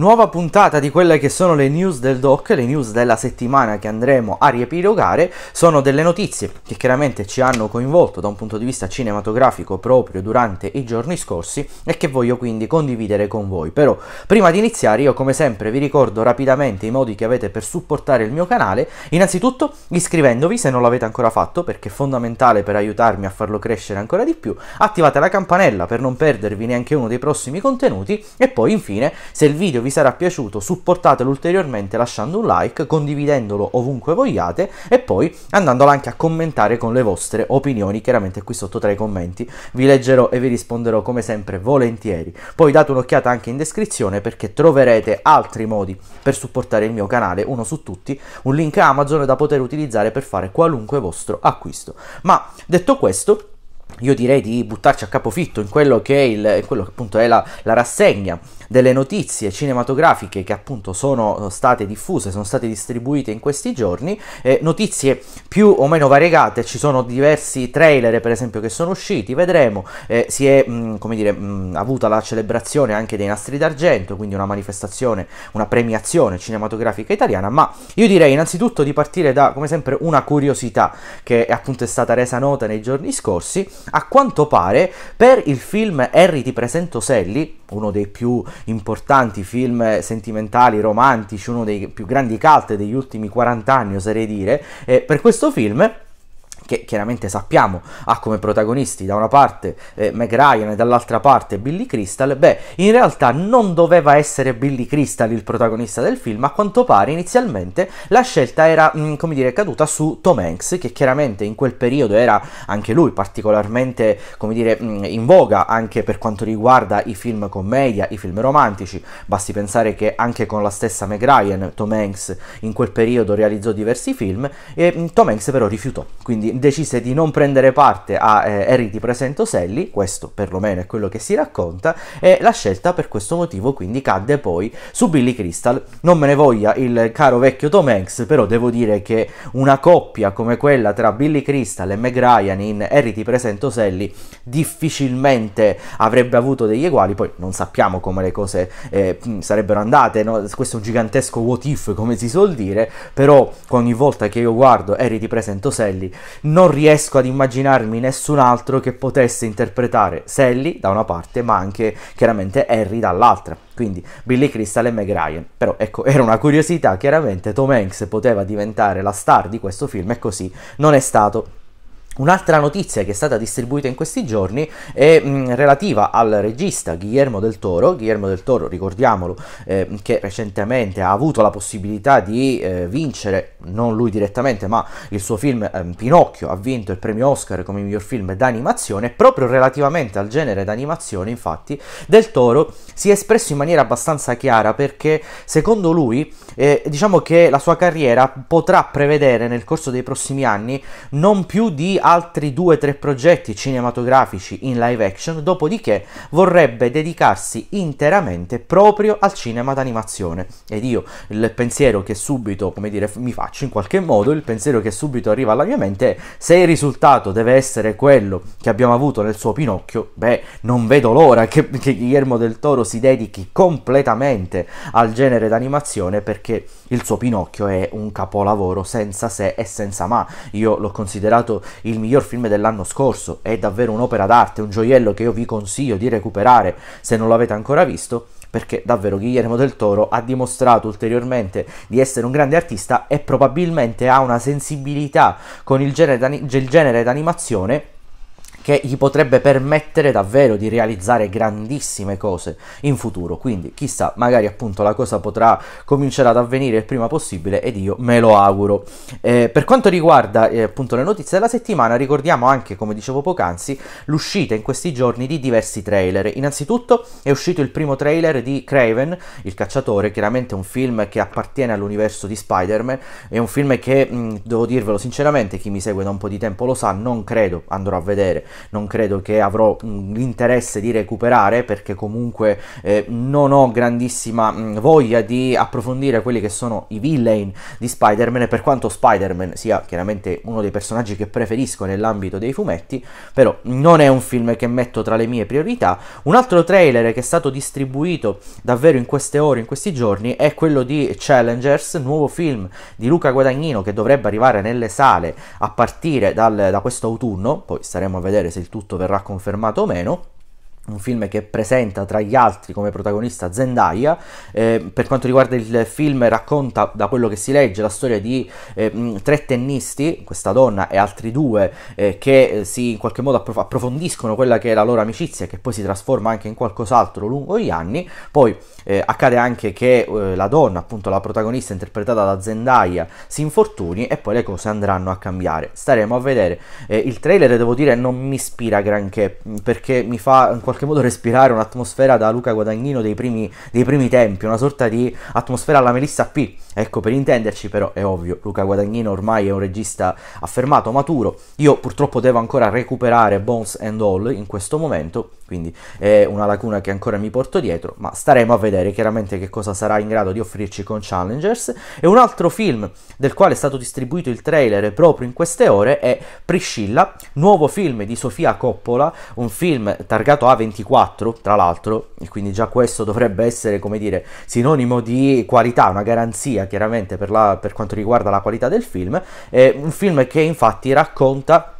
Nuova puntata di quelle che sono le news del doc, le news della settimana che andremo a riepilogare, sono delle notizie che chiaramente ci hanno coinvolto da un punto di vista cinematografico proprio durante i giorni scorsi e che voglio quindi condividere con voi. Però prima di iniziare io come sempre vi ricordo rapidamente i modi che avete per supportare il mio canale, innanzitutto iscrivendovi se non l'avete ancora fatto perché è fondamentale per aiutarmi a farlo crescere ancora di più, attivate la campanella per non perdervi neanche uno dei prossimi contenuti e poi infine se il video vi vi sarà piaciuto supportatelo ulteriormente lasciando un like, condividendolo ovunque vogliate e poi andandolo anche a commentare con le vostre opinioni, chiaramente qui sotto tra i commenti. Vi leggerò e vi risponderò come sempre volentieri. Poi date un'occhiata anche in descrizione perché troverete altri modi per supportare il mio canale, uno su tutti, un link a Amazon da poter utilizzare per fare qualunque vostro acquisto. Ma detto questo, io direi di buttarci a capofitto in quello che è, il, quello che appunto è la, la rassegna delle notizie cinematografiche che appunto sono eh, state diffuse, sono state distribuite in questi giorni, eh, notizie più o meno variegate, ci sono diversi trailer per esempio che sono usciti, vedremo, eh, si è mh, mm, come dire, mh, mm, avuta la celebrazione anche dei nastri d'argento, quindi una manifestazione, una premiazione cinematografica italiana, ma io direi innanzitutto di partire da come sempre una curiosità che appunto è stata resa nota nei giorni scorsi, a quanto pare per il film Harry ti presento Sally uno dei più importanti film sentimentali, romantici, uno dei più grandi cult degli ultimi 40 anni, oserei dire. e per questo film che chiaramente sappiamo ha come protagonisti da una parte eh, Meg Ryan e dall'altra parte Billy Crystal, beh, in realtà non doveva essere Billy Crystal il protagonista del film, a quanto pare inizialmente la scelta era, mh, mm, come dire, caduta su Tom Hanks, che chiaramente in quel periodo era anche lui particolarmente, come dire, mh, mm, in voga anche per quanto riguarda i film commedia, i film romantici, basti pensare che anche con la stessa Meg Ryan Tom Hanks in quel periodo realizzò diversi film e mh, mm, Tom Hanks però rifiutò, quindi decise di non prendere parte a eh, Harry ti presento Sally, questo perlomeno è quello che si racconta, e la scelta per questo motivo quindi cadde poi su Billy Crystal. Non me ne voglia il caro vecchio Tom Hanks, però devo dire che una coppia come quella tra Billy Crystal e Meg Ryan in Harry ti presento Sally difficilmente avrebbe avuto degli eguali, poi non sappiamo come le cose eh, sarebbero andate, no? questo è un gigantesco what if come si suol dire, però ogni volta che io guardo Harry ti presento Sally non riesco ad immaginarmi nessun altro che potesse interpretare Sally da una parte, ma anche chiaramente Harry dall'altra. Quindi Billy Crystal e Meg Ryan. Però ecco, era una curiosità, chiaramente Tom Hanks poteva diventare la star di questo film e così non è stato. Un'altra notizia che è stata distribuita in questi giorni è mh, relativa al regista Guillermo del Toro. Guillermo del Toro, ricordiamolo, eh, che recentemente ha avuto la possibilità di eh, vincere, non lui direttamente, ma il suo film eh, Pinocchio ha vinto il premio Oscar come miglior film d'animazione. Proprio relativamente al genere d'animazione, infatti, del Toro si è espresso in maniera abbastanza chiara perché secondo lui, eh, diciamo che la sua carriera potrà prevedere nel corso dei prossimi anni non più di altri due o tre progetti cinematografici in live action, dopodiché vorrebbe dedicarsi interamente proprio al cinema d'animazione. Ed io il pensiero che subito, come dire, mi faccio in qualche modo, il pensiero che subito arriva alla mia mente è se il risultato deve essere quello che abbiamo avuto nel suo Pinocchio, beh, non vedo l'ora che, che Guillermo del Toro si dedichi completamente al genere d'animazione perché il suo Pinocchio è un capolavoro senza se e senza ma. Io l'ho considerato il il miglior film dell'anno scorso, è davvero un'opera d'arte, un gioiello che io vi consiglio di recuperare se non l'avete ancora visto, perché davvero Guillermo del Toro ha dimostrato ulteriormente di essere un grande artista e probabilmente ha una sensibilità con il genere, d'animazione che gli potrebbe permettere davvero di realizzare grandissime cose in futuro. Quindi chissà, magari appunto la cosa potrà cominciare ad avvenire il prima possibile ed io me lo auguro. Eh, per quanto riguarda eh, appunto le notizie della settimana, ricordiamo anche, come dicevo poc'anzi, l'uscita in questi giorni di diversi trailer. Innanzitutto è uscito il primo trailer di Craven, il cacciatore, chiaramente un film che appartiene all'universo di Spider-Man, è un film che, mh, devo dirvelo sinceramente, chi mi segue da un po' di tempo lo sa, non credo andrò a vedere non credo che avrò l'interesse di recuperare perché comunque eh, non ho grandissima mm, voglia di approfondire quelli che sono i villain di Spider-Man per quanto Spider-Man sia chiaramente uno dei personaggi che preferisco nell'ambito dei fumetti, però non è un film che metto tra le mie priorità. Un altro trailer che è stato distribuito davvero in queste ore, in questi giorni, è quello di Challengers, nuovo film di Luca Guadagnino che dovrebbe arrivare nelle sale a partire dal, da questo autunno, poi staremo a vedere vedere se il tutto verrà confermato o meno, un film che presenta tra gli altri come protagonista Zendaya. Eh, per quanto riguarda il film, racconta da quello che si legge la storia di eh, tre tennisti, questa donna e altri due, eh, che eh, si in qualche modo approf- approfondiscono quella che è la loro amicizia, che poi si trasforma anche in qualcos'altro lungo gli anni. Poi eh, accade anche che eh, la donna, appunto la protagonista interpretata da Zendaya, si infortuni e poi le cose andranno a cambiare. Staremo a vedere. il trailer, devo dire, non mi ispira granché perché mi fa in qualche qualche modo respirare un'atmosfera da Luca Guadagnino dei primi, dei primi tempi, una sorta di atmosfera alla Melissa P. Ecco, per intenderci però è ovvio, Luca Guadagnino ormai è un regista affermato, maturo, io purtroppo devo ancora recuperare Bones and All in questo momento, quindi è una lacuna che ancora mi porto dietro, ma staremo a vedere chiaramente che cosa sarà in grado di offrirci con Challengers. E un altro film del quale è stato distribuito il trailer proprio in queste ore è Priscilla, nuovo film di Sofia Coppola, un film targato A24 24, tra l'altro, e quindi già questo dovrebbe essere, come dire, sinonimo di qualità, una garanzia chiaramente per, la, per quanto riguarda la qualità del film. È un film che infatti racconta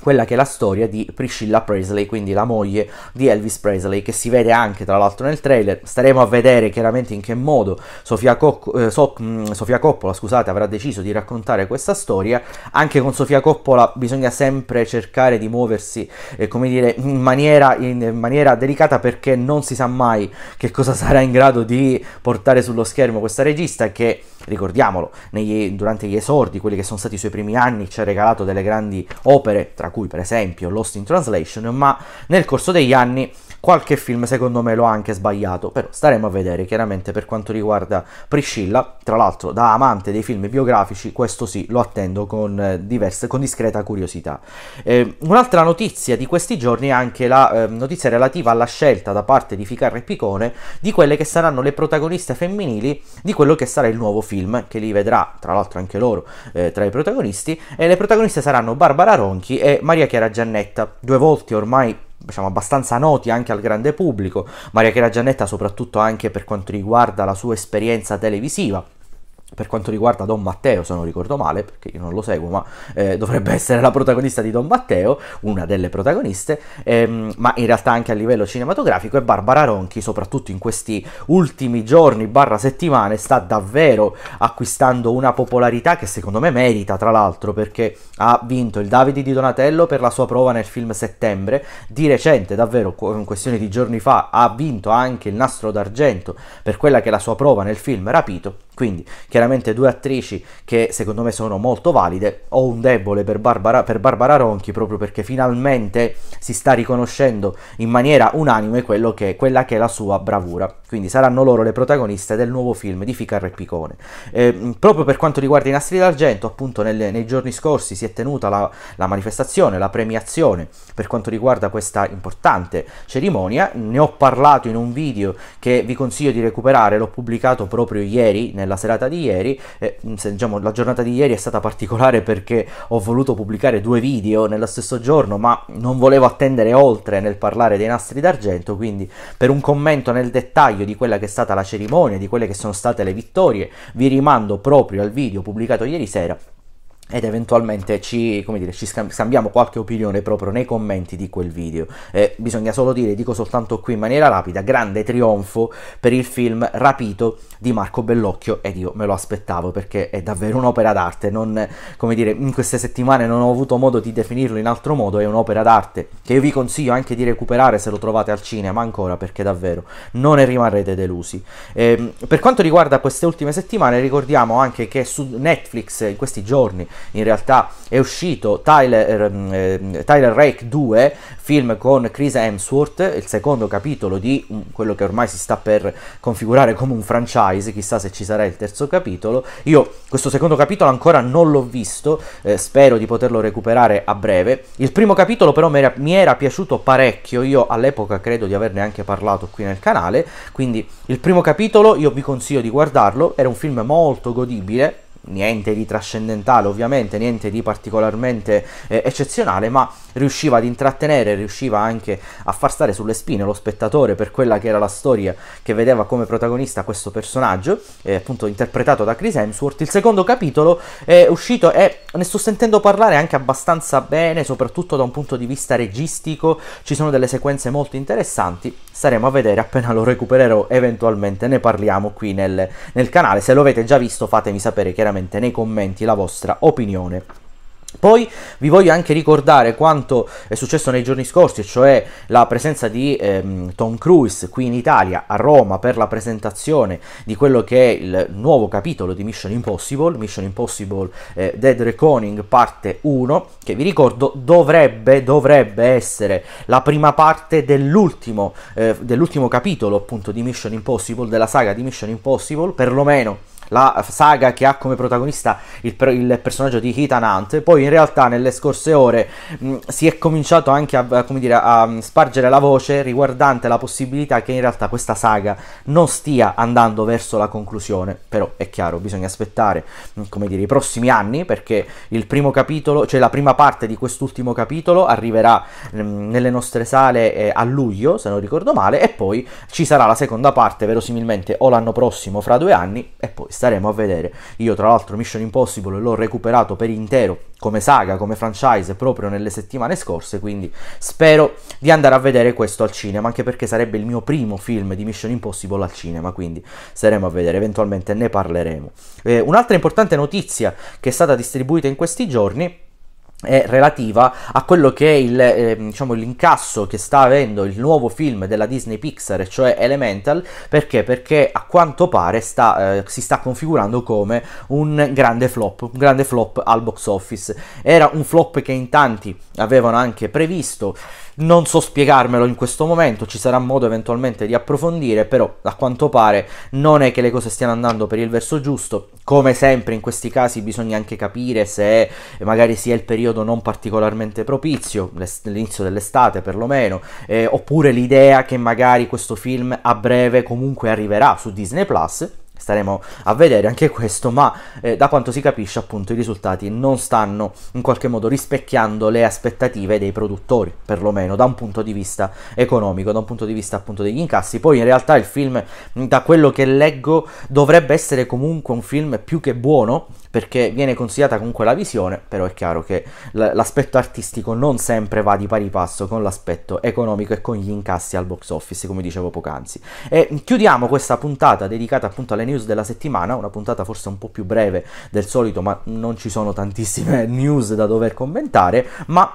quella che è la storia di Priscilla Presley, quindi la moglie di Elvis Presley, che si vede anche tra l'altro nel trailer. Staremo a vedere chiaramente in che modo Sofia, Cop- eh, so- mh, mm, Sofia Coppola scusate, avrà deciso di raccontare questa storia. Anche con Sofia Coppola bisogna sempre cercare di muoversi eh, come dire, in maniera, in, in maniera delicata perché non si sa mai che cosa sarà in grado di portare sullo schermo questa regista che ricordiamolo, negli, durante gli esordi, quelli che sono stati i suoi primi anni, ci ha regalato delle grandi opere, tra tra cui per esempio Lost in Translation, ma nel corso degli anni Qualche film secondo me lo ha anche sbagliato, però staremo a vedere. Chiaramente per quanto riguarda Priscilla, tra l'altro da amante dei film biografici, questo sì lo attendo con, eh, diverse, con discreta curiosità. Eh, un'altra notizia di questi giorni è anche la eh, notizia relativa alla scelta da parte di Ficarra e Picone di quelle che saranno le protagoniste femminili di quello che sarà il nuovo film, che li vedrà tra l'altro anche loro eh, tra i protagonisti, e le protagoniste saranno Barbara Ronchi e Maria Chiara Giannetta, due volti ormai diciamo, abbastanza noti anche al grande pubblico, Maria Chiara Giannetta soprattutto anche per quanto riguarda la sua esperienza televisiva per quanto riguarda Don Matteo, se non ricordo male, perché io non lo seguo, ma eh, dovrebbe essere la protagonista di Don Matteo, una delle protagoniste, ehm, ma in realtà anche a livello cinematografico, e Barbara Ronchi, soprattutto in questi ultimi giorni, barra settimane, sta davvero acquistando una popolarità che secondo me merita, tra l'altro, perché ha vinto il Davide di Donatello per la sua prova nel film Settembre, di recente, davvero, in questione di giorni fa, ha vinto anche il Nastro d'Argento per quella che è la sua prova nel film Rapito quindi chiaramente due attrici che secondo me sono molto valide, ho un debole per Barbara, per Barbara Ronchi proprio perché finalmente si sta riconoscendo in maniera unanime che, quella che è la sua bravura. Quindi saranno loro le protagoniste del nuovo film di Ficarra e Picone. Eh, proprio per quanto riguarda i nastri d'argento, appunto nelle, nei giorni scorsi si è tenuta la, la manifestazione, la premiazione per quanto riguarda questa importante cerimonia. Ne ho parlato in un video che vi consiglio di recuperare, l'ho pubblicato proprio ieri nel la serata di ieri, E, mm, se, diciamo, la giornata di ieri è stata particolare perché ho voluto pubblicare due video nello stesso giorno, ma non volevo attendere oltre nel parlare dei nastri d'argento, quindi per un commento nel dettaglio di quella che è stata la cerimonia, di quelle che sono state le vittorie, vi rimando proprio al video pubblicato ieri sera ed eventualmente ci, dire, ci, scambiamo qualche opinione proprio nei commenti di quel video. Eh, bisogna solo dire, dico soltanto qui in maniera rapida, grande trionfo per il film Rapito di Marco Bellocchio ed io me lo aspettavo perché è davvero un'opera d'arte, non, come dire, in queste settimane non ho avuto modo di definirlo in altro modo, è un'opera d'arte che io vi consiglio anche di recuperare se lo trovate al cinema ancora perché davvero non ne rimarrete delusi. Eh, per quanto riguarda queste ultime settimane ricordiamo anche che su Netflix in questi giorni in realtà è uscito Tyler, eh, Tyler Rake 2, film con Chris Hemsworth, il secondo capitolo di um, quello che ormai si sta per configurare come un franchise, chissà se ci sarà il terzo capitolo. Io questo secondo capitolo ancora non l'ho visto, eh, spero di poterlo recuperare a breve. Il primo capitolo però mi era, mi era piaciuto parecchio, io all'epoca credo di averne anche parlato qui nel canale, quindi il primo capitolo io vi consiglio di guardarlo, era un film molto godibile, niente di trascendentale ovviamente, niente di particolarmente eh, eccezionale, ma riusciva ad intrattenere, riusciva anche a far stare sulle spine lo spettatore per quella che era la storia che vedeva come protagonista questo personaggio, eh, appunto interpretato da Chris Hemsworth. Il secondo capitolo è uscito e ne sto sentendo parlare anche abbastanza bene, soprattutto da un punto di vista registico, ci sono delle sequenze molto interessanti, staremo a vedere appena lo recupererò, eventualmente ne parliamo qui nel, nel canale, se lo avete già visto fatemi sapere chiaramente ovviamente nei commenti la vostra opinione. Poi vi voglio anche ricordare quanto è successo nei giorni scorsi, cioè la presenza di ehm, Tom Cruise qui in Italia, a Roma, per la presentazione di quello che è il nuovo capitolo di Mission Impossible, Mission Impossible eh, Dead Reckoning parte 1, che vi ricordo dovrebbe, dovrebbe essere la prima parte dell'ultimo, eh, dell'ultimo capitolo appunto di Mission Impossible, della saga di Mission Impossible, perlomeno la saga che ha come protagonista il, il personaggio di Ethan Hunt, poi in realtà nelle scorse ore mh, mm, si è cominciato anche a, dire, a mm, spargere la voce riguardante la possibilità che in realtà questa saga non stia andando verso la conclusione, però è chiaro, bisogna aspettare mm, come dire, i prossimi anni perché il primo capitolo, cioè la prima parte di quest'ultimo capitolo arriverà mh, nelle nostre sale eh, a luglio, se non ricordo male, e poi ci sarà la seconda parte verosimilmente o l'anno prossimo fra due anni e poi staremo a vedere. Io tra l'altro Mission Impossible l'ho recuperato per intero come saga, come franchise proprio nelle settimane scorse, quindi spero di andare a vedere questo al cinema, anche perché sarebbe il mio primo film di Mission Impossible al cinema, quindi staremo a vedere, eventualmente ne parleremo. Eh, un'altra importante notizia che è stata distribuita in questi giorni relativa a quello che è il, eh, diciamo, l'incasso che sta avendo il nuovo film della Disney Pixar, cioè Elemental, perché? Perché a quanto pare sta, eh, si sta configurando come un grande flop, un grande flop al box office. Era un flop che in tanti avevano anche previsto non so spiegarmelo in questo momento, ci sarà modo eventualmente di approfondire, però a quanto pare non è che le cose stiano andando per il verso giusto. Come sempre in questi casi bisogna anche capire se magari sia il periodo non particolarmente propizio, l'inizio dell'estate perlomeno, eh, oppure l'idea che magari questo film a breve comunque arriverà su Disney Plus staremo a vedere anche questo, ma eh, da quanto si capisce appunto i risultati non stanno in qualche modo rispecchiando le aspettative dei produttori, perlomeno da un punto di vista economico, da un punto di vista appunto degli incassi. Poi in realtà il film, da quello che leggo, dovrebbe essere comunque un film più che buono, perché viene consigliata comunque la visione, però è chiaro che l'aspetto artistico non sempre va di pari passo con l'aspetto economico e con gli incassi al box office, come dicevo poc'anzi. E chiudiamo questa puntata dedicata appunto alle news della settimana, una puntata forse un po' più breve del solito, ma non ci sono tantissime news da dover commentare, ma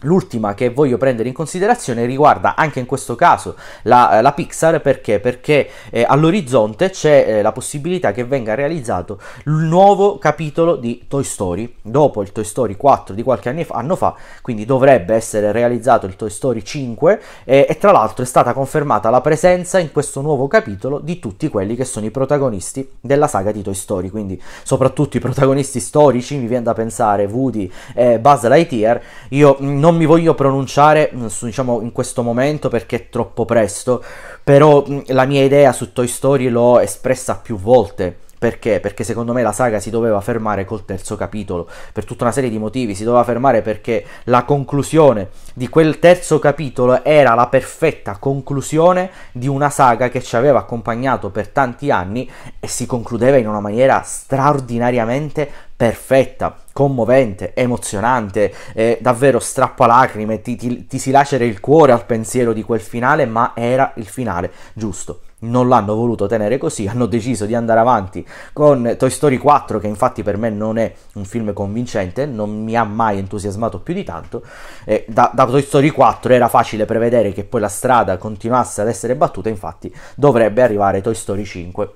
L'ultima che voglio prendere in considerazione riguarda anche in questo caso la, eh, la Pixar perché? Perché eh, all'orizzonte c'è eh, la possibilità che venga realizzato il nuovo capitolo di Toy Story dopo il Toy Story 4 di qualche anni, anno fa, quindi dovrebbe essere realizzato il Toy Story 5 eh, e tra l'altro è stata confermata la presenza in questo nuovo capitolo di tutti quelli che sono i protagonisti della saga di Toy Story, quindi soprattutto i protagonisti storici, mi viene da pensare Woody e Buzz Lightyear, io mm, non non mi voglio pronunciare mm, diciamo, in questo momento perché è troppo presto, però mm, la mia idea su Toy Story l'ho espressa più volte perché? Perché secondo me la saga si doveva fermare col terzo capitolo, per tutta una serie di motivi, si doveva fermare perché la conclusione di quel terzo capitolo era la perfetta conclusione di una saga che ci aveva accompagnato per tanti anni e si concludeva in una maniera straordinariamente perfetta, commovente, emozionante, eh, davvero strappalacrime, ti, ti, ti si lacera il cuore al pensiero di quel finale, ma era il finale giusto non l'hanno voluto tenere così, hanno deciso di andare avanti con Toy Story 4 che infatti per me non è un film convincente, non mi ha mai entusiasmato più di tanto, E da, da, Toy Story 4 era facile prevedere che poi la strada continuasse ad essere battuta, infatti dovrebbe arrivare Toy Story 5.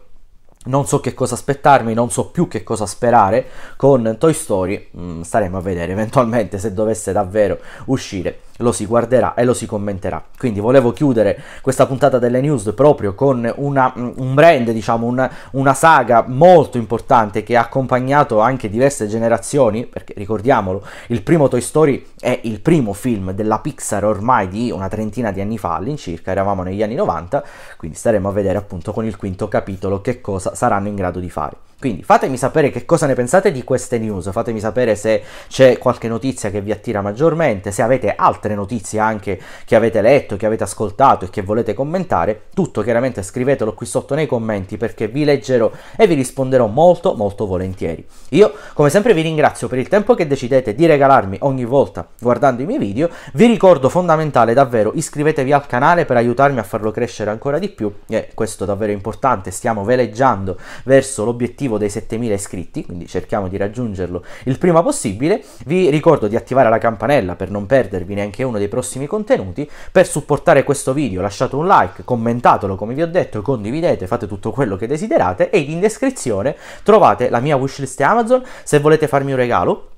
Non so che cosa aspettarmi, non so più che cosa sperare con Toy Story, mm, staremo a vedere eventualmente se dovesse davvero uscire lo si guarderà e lo si commenterà. Quindi volevo chiudere questa puntata delle news proprio con una, mm, un brand, diciamo, una, una saga molto importante che ha accompagnato anche diverse generazioni, perché ricordiamolo, il primo Toy Story è il primo film della Pixar ormai di una trentina di anni fa all'incirca, eravamo negli anni 90, quindi staremo a vedere appunto con il quinto capitolo che cosa saranno in grado di fare. Quindi fatemi sapere che cosa ne pensate di queste news, fatemi sapere se c'è qualche notizia che vi attira maggiormente, se avete altre notizie anche che avete letto, che avete ascoltato e che volete commentare, tutto chiaramente scrivetelo qui sotto nei commenti perché vi leggerò e vi risponderò molto molto volentieri. Io come sempre vi ringrazio per il tempo che decidete di regalarmi ogni volta guardando i miei video, vi ricordo fondamentale davvero iscrivetevi al canale per aiutarmi a farlo crescere ancora di più e questo è davvero importante, stiamo veleggiando verso l'obiettivo l'obiettivo dei 7000 iscritti, quindi cerchiamo di raggiungerlo il prima possibile. Vi ricordo di attivare la campanella per non perdervi neanche uno dei prossimi contenuti. Per supportare questo video lasciate un like, commentatelo come vi ho detto, condividete, fate tutto quello che desiderate e in descrizione trovate la mia wishlist Amazon se volete farmi un regalo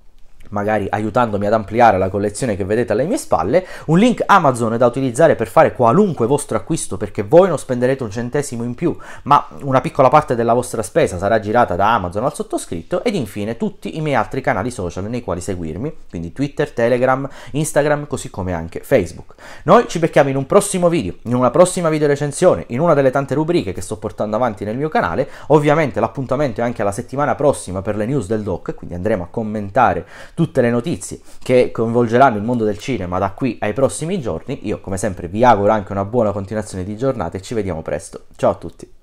magari aiutandomi ad ampliare la collezione che vedete alle mie spalle, un link Amazon da utilizzare per fare qualunque vostro acquisto perché voi non spenderete un centesimo in più, ma una piccola parte della vostra spesa sarà girata da Amazon al sottoscritto ed infine tutti i miei altri canali social nei quali seguirmi, quindi Twitter, Telegram, Instagram, così come anche Facebook. Noi ci becchiamo in un prossimo video, in una prossima video recensione, in una delle tante rubriche che sto portando avanti nel mio canale, ovviamente l'appuntamento è anche la settimana prossima per le news del doc, quindi andremo a commentare tutte le notizie che coinvolgeranno il mondo del cinema da qui ai prossimi giorni. Io come sempre vi auguro anche una buona continuazione di giornata e ci vediamo presto. Ciao a tutti!